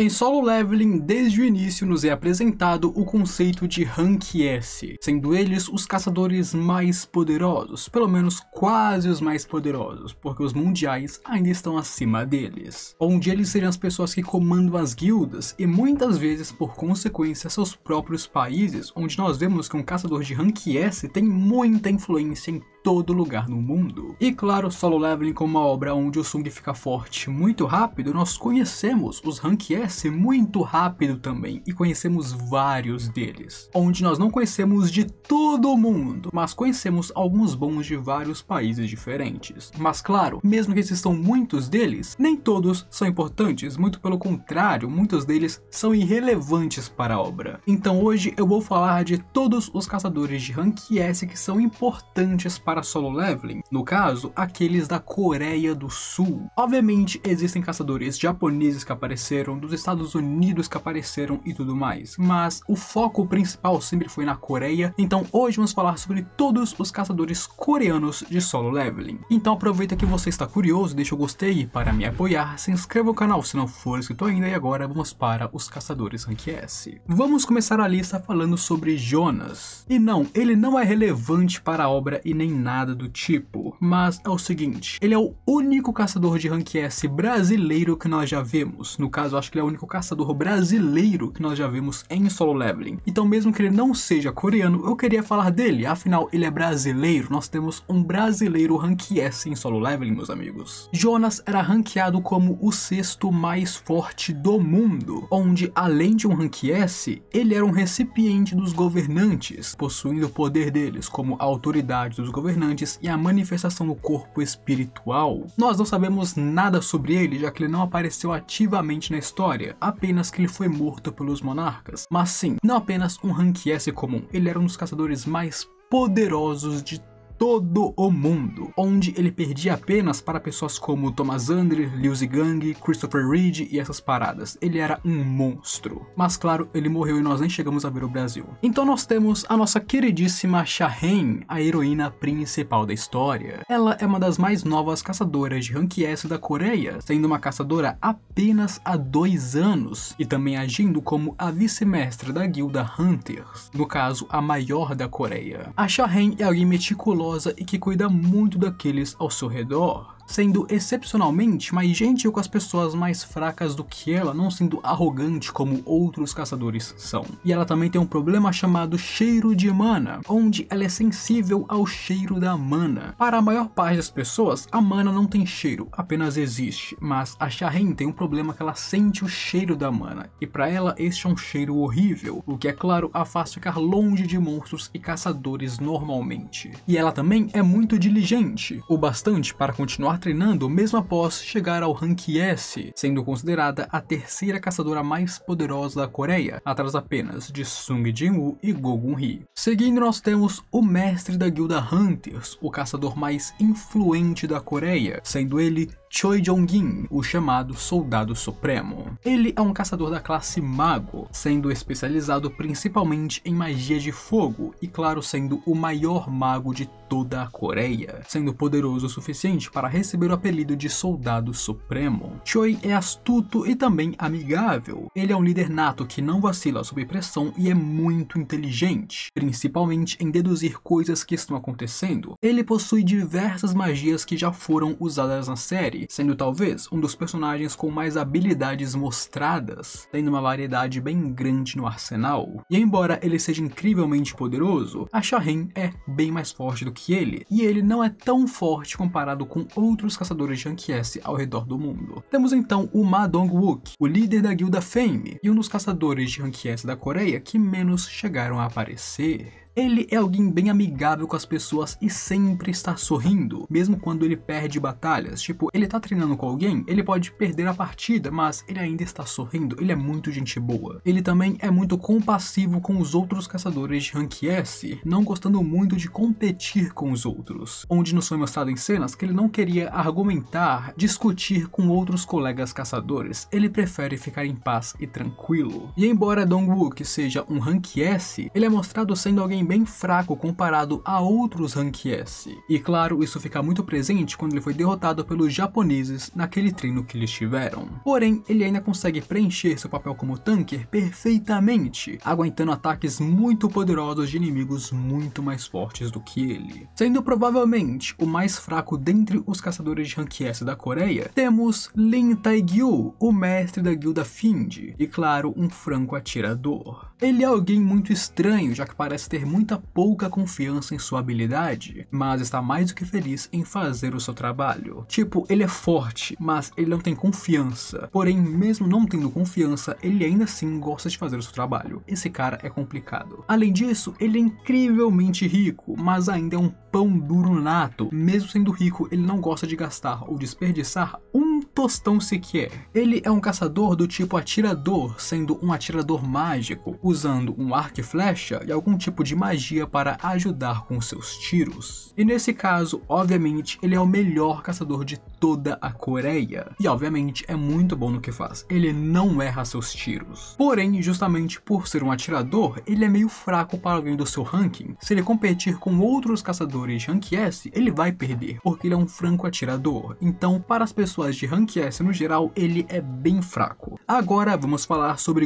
Em solo leveling, desde o início nos é apresentado o conceito de Rank S, sendo eles os caçadores mais poderosos, pelo menos quase os mais poderosos, porque os mundiais ainda estão acima deles, onde eles seriam as pessoas que comandam as guildas e muitas vezes por consequência seus próprios países, onde nós vemos que um caçador de Rank S tem muita influência em todo lugar no mundo. E claro, Solo Leveling como uma obra onde o Sung fica forte muito rápido, nós conhecemos os Rank S cresce muito rápido também e conhecemos vários deles, onde nós não conhecemos de todo mundo, mas conhecemos alguns bons de vários países diferentes. Mas claro, mesmo que existam muitos deles, nem todos são importantes, muito pelo contrário, muitos deles são irrelevantes para a obra. Então hoje eu vou falar de todos os caçadores de rank S que são importantes para solo leveling, no caso, aqueles da Coreia do Sul. Obviamente existem caçadores japoneses que apareceram dos Estados Unidos que apareceram e tudo mais, mas o foco principal sempre foi na Coreia, então hoje vamos falar sobre todos os caçadores coreanos de solo leveling. Então aproveita que você está curioso, deixa o gostei para me apoiar, se inscreva no canal se não for inscrito ainda e agora vamos para os caçadores rank S. Vamos começar a lista falando sobre Jonas. E não, ele não é relevante para a obra e nem nada do tipo, mas é o seguinte, ele é o único caçador de rank S brasileiro que nós já vemos, no caso acho que ele é o único caçador brasileiro que nós já vimos em solo leveling. Então, mesmo que ele não seja coreano, eu queria falar dele, afinal, ele é brasileiro. Nós temos um brasileiro rank S em solo leveling, meus amigos. Jonas era ranqueado como o sexto mais forte do mundo, onde, além de um rank S, ele era um recipiente dos governantes, possuindo o poder deles como a autoridade dos governantes e a manifestação do corpo espiritual. Nós não sabemos nada sobre ele, já que ele não apareceu ativamente na história história, apenas que ele foi morto pelos monarcas. Mas sim, não apenas um rank S comum, ele era um dos caçadores mais poderosos de todo o mundo, onde ele perdia apenas para pessoas como Thomas Andre, Liu Zigang, Christopher Reed e essas paradas. Ele era um monstro. Mas claro, ele morreu e nós nem chegamos a ver o Brasil. Então nós temos a nossa queridíssima Shaheen, a heroína principal da história. Ela é uma das mais novas caçadoras de rank S da Coreia, sendo uma caçadora apenas há dois anos e também agindo como a vice-mestra da guilda Hunters, no caso a maior da Coreia. A Shaheen é alguém meticuloso amorosa e que cuida muito daqueles ao seu redor sendo excepcionalmente mais gentil com as pessoas mais fracas do que ela, não sendo arrogante como outros caçadores são. E ela também tem um problema chamado cheiro de mana, onde ela é sensível ao cheiro da mana. Para a maior parte das pessoas, a mana não tem cheiro, apenas existe, mas a Shahen tem um problema que ela sente o cheiro da mana, e para ela este é um cheiro horrível, o que é claro a faz ficar longe de monstros e caçadores normalmente. E ela também é muito diligente, o bastante para continuar treinando mesmo após chegar ao rank S, sendo considerada a terceira caçadora mais poderosa da Coreia, atrás apenas de Sung Jin-woo e Go Gun-hee. Seguindo nós temos o mestre da guilda Hunters, o caçador mais influente da Coreia, sendo ele Choi Jong-in, o chamado Soldado Supremo. Ele é um caçador da classe Mago, sendo especializado principalmente em magia de fogo e claro sendo o maior mago de toda a Coreia, sendo poderoso o suficiente para receber o apelido de Soldado Supremo. Choi é astuto e também amigável. Ele é um líder nato que não vacila sob pressão e é muito inteligente, principalmente em deduzir coisas que estão acontecendo. Ele possui diversas magias que já foram usadas na série, sendo talvez um dos personagens com mais habilidades mostradas, tendo uma variedade bem grande no arsenal. E embora ele seja incrivelmente poderoso, a Shaheen é bem mais forte do que que ele, e ele não é tão forte comparado com outros caçadores de S ao redor do mundo. Temos então o Ma Dong-wook, o líder da guilda Fame, e um dos caçadores de S da Coreia que menos chegaram a aparecer. Ele é alguém bem amigável com as pessoas e sempre está sorrindo, mesmo quando ele perde batalhas. Tipo, ele tá treinando com alguém, ele pode perder a partida, mas ele ainda está sorrindo, ele é muito gente boa. Ele também é muito compassivo com os outros caçadores de rank S, não gostando muito de competir com os outros, onde nos foi mostrado em cenas que ele não queria argumentar, discutir com outros colegas caçadores, ele prefere ficar em paz e tranquilo. E embora Wook seja um rank S, ele é mostrado sendo alguém bem fraco comparado a outros Rank S. E claro, isso fica muito presente quando ele foi derrotado pelos japoneses naquele treino que eles tiveram. Porém, ele ainda consegue preencher seu papel como tanker perfeitamente, aguentando ataques muito poderosos de inimigos muito mais fortes do que ele. Sendo provavelmente o mais fraco dentre os caçadores de Rank S da Coreia, temos Lin Taegyu, o mestre da guilda Find, e claro, um franco atirador. Ele é alguém muito estranho, já que parece ter muita pouca confiança em sua habilidade, mas está mais do que feliz em fazer o seu trabalho. Tipo, ele é forte, mas ele não tem confiança. Porém, mesmo não tendo confiança, ele ainda assim gosta de fazer o seu trabalho. Esse cara é complicado. Além disso, ele é incrivelmente rico, mas ainda é um pão duro nato. Mesmo sendo rico, ele não gosta de gastar ou desperdiçar um Tostão sequer. É. Ele é um caçador do tipo atirador, sendo um atirador mágico, usando um arco e flecha e algum tipo de magia para ajudar com seus tiros. E nesse caso, obviamente, ele é o melhor caçador de toda a Coreia. E obviamente é muito bom no que faz, ele não erra seus tiros. Porém, justamente por ser um atirador, ele é meio fraco para alguém do seu ranking. Se ele competir com outros caçadores de rank S, ele vai perder, porque ele é um franco atirador. Então, para as pessoas de rank é, S no geral ele é bem fraco. Agora vamos falar sobre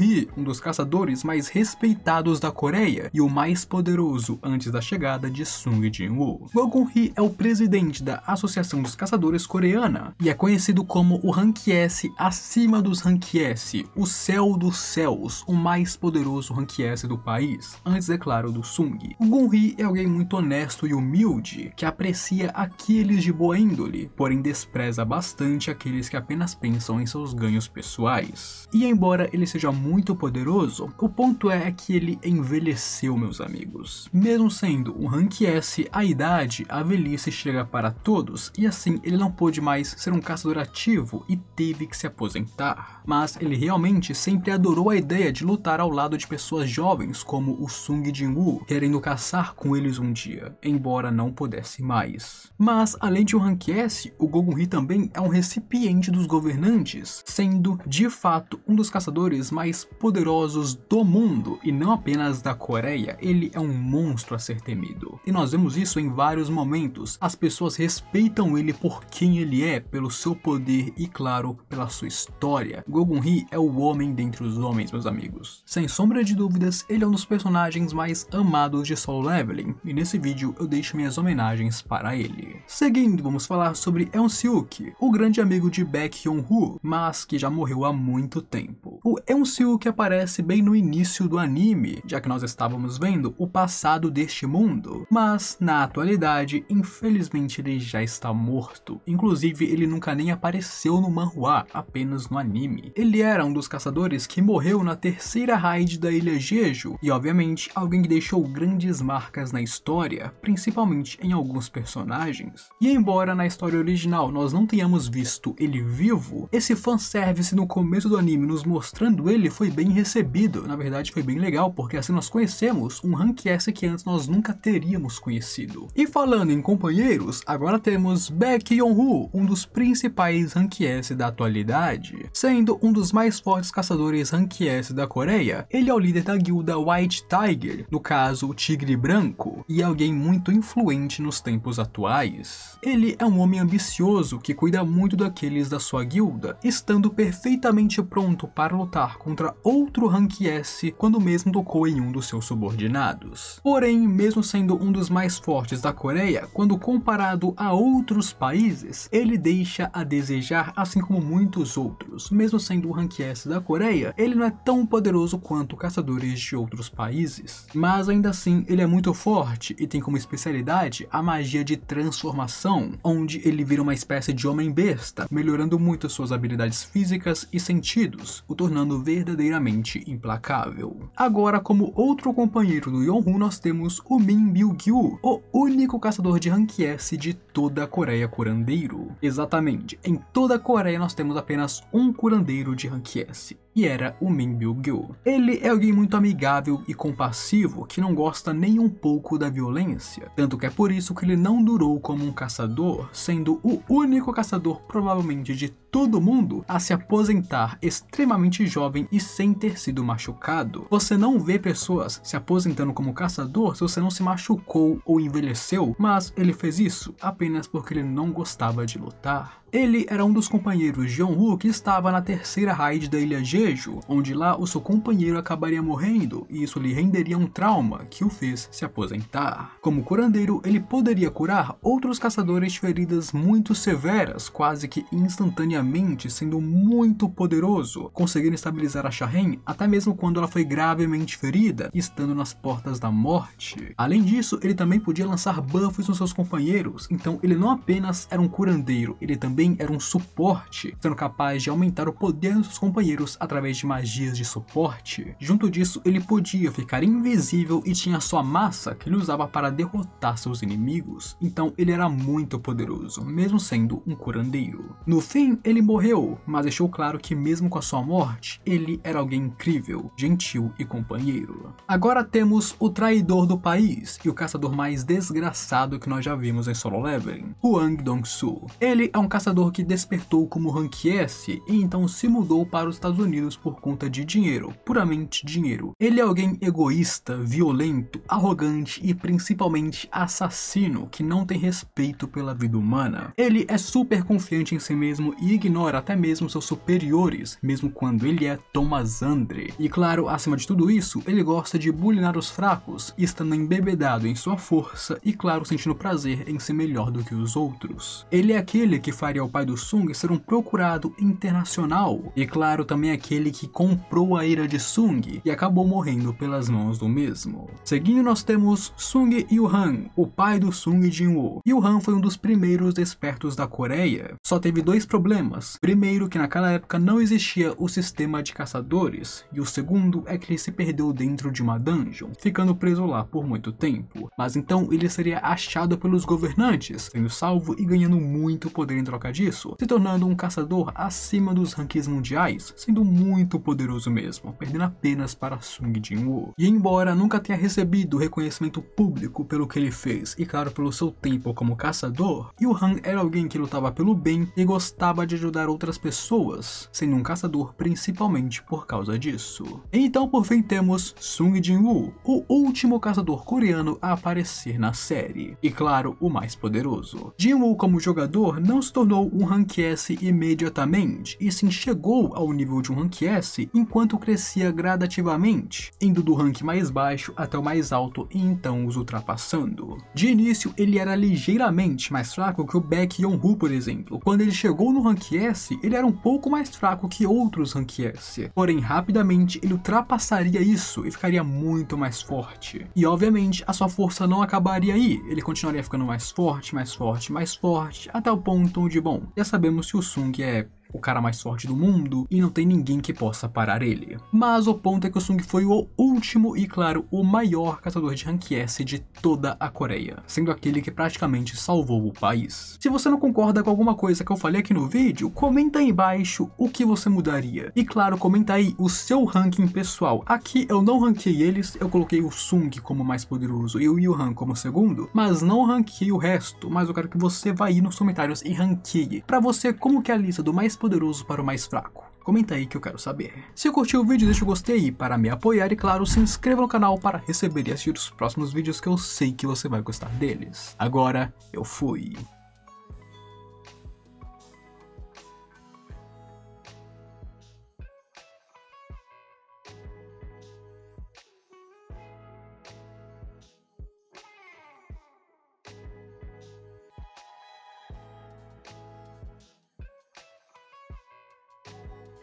Hee, um dos caçadores mais respeitados da Coreia e o mais poderoso antes da chegada de Sung Jin-woo. Hee é o presidente da Associação dos Caçadores Coreana e é conhecido como o Rank S acima dos Rank S, o céu dos céus, o mais poderoso Rank S do país, antes é claro do Sung. O Hee é alguém muito honesto e humilde, que aprecia aqueles de boa índole, porém despreza bastante aqueles que apenas pensam em seus ganhos pessoais. E embora ele seja muito poderoso, o ponto é que ele envelheceu, meus amigos. Mesmo sendo um rank S, a idade, a velhice chega para todos, e assim ele não pôde mais ser um caçador ativo e teve que se aposentar. Mas ele realmente sempre adorou a ideia de lutar ao lado de pessoas jovens como o Sung Jinwoo, querendo caçar com eles um dia, embora não pudesse mais. Mas além de um rank S, o Gogunhi também é um recipiente dos governantes, sendo de fato um dos caçadores mais poderosos do mundo e não apenas da Coreia. Ele é um monstro a ser temido. E nós vemos isso em vários momentos. As pessoas respeitam ele por quem ele é, pelo seu poder e, claro, pela sua história. Hee é o homem dentre os homens, meus amigos. Sem sombra de dúvidas, ele é um dos personagens mais amados de Soul Leveling, e nesse vídeo eu deixo minhas homenagens para ele. Seguindo, vamos falar sobre Eun Siuk, o grande grande amigo de Baek Hyun-woo, mas que já morreu há muito tempo. O Eunsil que aparece bem no início do anime, já que nós estávamos vendo o passado deste mundo, mas na atualidade, infelizmente ele já está morto. Inclusive, ele nunca nem apareceu no manhwa, apenas no anime. Ele era um dos caçadores que morreu na terceira raid da Ilha Jeju, e obviamente alguém que deixou grandes marcas na história, principalmente em alguns personagens. E embora na história original nós não tenhamos visto visto ele vivo, esse fanservice no começo do anime nos mostrando ele foi bem recebido. Na verdade, foi bem legal, porque assim nós conhecemos um Rank S que antes nós nunca teríamos conhecido. E falando em companheiros, agora temos Baek Yonhu, um dos principais Rank S da atualidade. Sendo um dos mais fortes caçadores Rank S da Coreia, ele é o líder da guilda White Tiger, no caso o Tigre Branco, e alguém muito influente nos tempos atuais. Ele é um homem ambicioso que cuida muito muito daqueles da sua guilda, estando perfeitamente pronto para lutar contra outro rank S quando mesmo tocou em um dos seus subordinados. Porém, mesmo sendo um dos mais fortes da Coreia, quando comparado a outros países, ele deixa a desejar assim como muitos outros. Mesmo sendo o rank S da Coreia, ele não é tão poderoso quanto caçadores de outros países. Mas ainda assim, ele é muito forte e tem como especialidade a magia de transformação, onde ele vira uma espécie de homem berço floresta, melhorando muito suas habilidades físicas e sentidos, o tornando verdadeiramente implacável. Agora, como outro companheiro do Yonhu, nós temos o Min Byul-gyu, o único caçador de rank S de toda a Coreia curandeiro. Exatamente, em toda a Coreia nós temos apenas um curandeiro de rank S e era o Min Byung-gyu. Ele é alguém muito amigável e compassivo que não gosta nem um pouco da violência, tanto que é por isso que ele não durou como um caçador, sendo o único caçador provavelmente de todo mundo a se aposentar extremamente jovem e sem ter sido machucado. Você não vê pessoas se aposentando como caçador se você não se machucou ou envelheceu, mas ele fez isso apenas porque ele não gostava de lutar. Ele era um dos companheiros de John que estava na terceira raid da ilha Jeju, onde lá o seu companheiro acabaria morrendo e isso lhe renderia um trauma que o fez se aposentar. Como curandeiro, ele poderia curar outros caçadores de feridas muito severas, quase que instantaneamente sendo muito poderoso, conseguindo estabilizar a Shahen até mesmo quando ela foi gravemente ferida, estando nas portas da morte. Além disso, ele também podia lançar buffs nos seus companheiros, então ele não apenas era um curandeiro, ele também era um suporte, sendo capaz de aumentar o poder dos seus companheiros através de magias de suporte. Junto disso, ele podia ficar invisível e tinha sua massa que ele usava para derrotar seus inimigos, então ele era muito poderoso, mesmo sendo um curandeiro. No fim, ele morreu, mas deixou claro que, mesmo com a sua morte, ele era alguém incrível, gentil e companheiro. Agora temos o traidor do país e o caçador mais desgraçado que nós já vimos em Solo Leveling, Huang Dong-soo. Ele é um caçador que despertou como Rank S e então se mudou para os Estados Unidos por conta de dinheiro, puramente dinheiro. Ele é alguém egoísta, violento, arrogante e principalmente assassino que não tem respeito pela vida humana. Ele é super confiante em si mesmo e ignora até mesmo seus superiores, mesmo quando ele é Thomas Andre. E claro, acima de tudo isso, ele gosta de bulinar os fracos, estando embebedado em sua força e claro sentindo prazer em ser melhor do que os outros. Ele é aquele que faria o pai do Sung ser um procurado internacional, e claro também é aquele que comprou a ira de Sung e acabou morrendo pelas mãos do mesmo. Seguindo nós temos Sung Yuhan, o pai do Sung Jinwoo. Yuhan foi um dos primeiros despertos da Coreia. Só teve dois problemas problemas. Primeiro, que naquela época não existia o sistema de caçadores, e o segundo é que ele se perdeu dentro de uma dungeon, ficando preso lá por muito tempo. Mas então ele seria achado pelos governantes, sendo salvo e ganhando muito poder em troca disso, se tornando um caçador acima dos rankings mundiais, sendo muito poderoso mesmo, perdendo apenas para Sung Jin-woo. E embora nunca tenha recebido reconhecimento público pelo que ele fez e claro pelo seu tempo como caçador, Yu Han era alguém que lutava pelo bem e gostava de ajudar outras pessoas, sendo um caçador principalmente por causa disso. Então por fim temos Sung Jin-woo, o último caçador coreano a aparecer na série, e claro, o mais poderoso. Jin-woo como jogador não se tornou um Rank S imediatamente, e sim chegou ao nível de um Rank S enquanto crescia gradativamente, indo do rank mais baixo até o mais alto e então os ultrapassando. De início, ele era ligeiramente mais fraco que o Baek Yonhu, por exemplo. Quando ele chegou no rank s ele era um pouco mais fraco que outros Rank-S, porém rapidamente ele ultrapassaria isso e ficaria muito mais forte. E obviamente a sua força não acabaria aí, ele continuaria ficando mais forte, mais forte, mais forte, até o ponto onde, bom, já sabemos que o Sung é o cara mais forte do mundo e não tem ninguém que possa parar ele. Mas o ponto é que o Sung foi o último e, claro, o maior caçador de Rank S de toda a Coreia, sendo aquele que praticamente salvou o país. Se você não concorda com alguma coisa que eu falei aqui no vídeo, comenta aí embaixo o que você mudaria. E claro, comenta aí o seu ranking pessoal. Aqui eu não ranquei eles, eu coloquei o Sung como mais poderoso e o Yuhan como segundo, mas não ranquei o resto, mas eu quero que você vá aí nos comentários e ranqueie. Pra você, como que é a lista do mais poderoso para o mais fraco. Comenta aí que eu quero saber. Se curtiu o vídeo, deixa o gostei para me apoiar e claro, se inscreva no canal para receber e assistir os próximos vídeos que eu sei que você vai gostar deles. Agora, eu fui.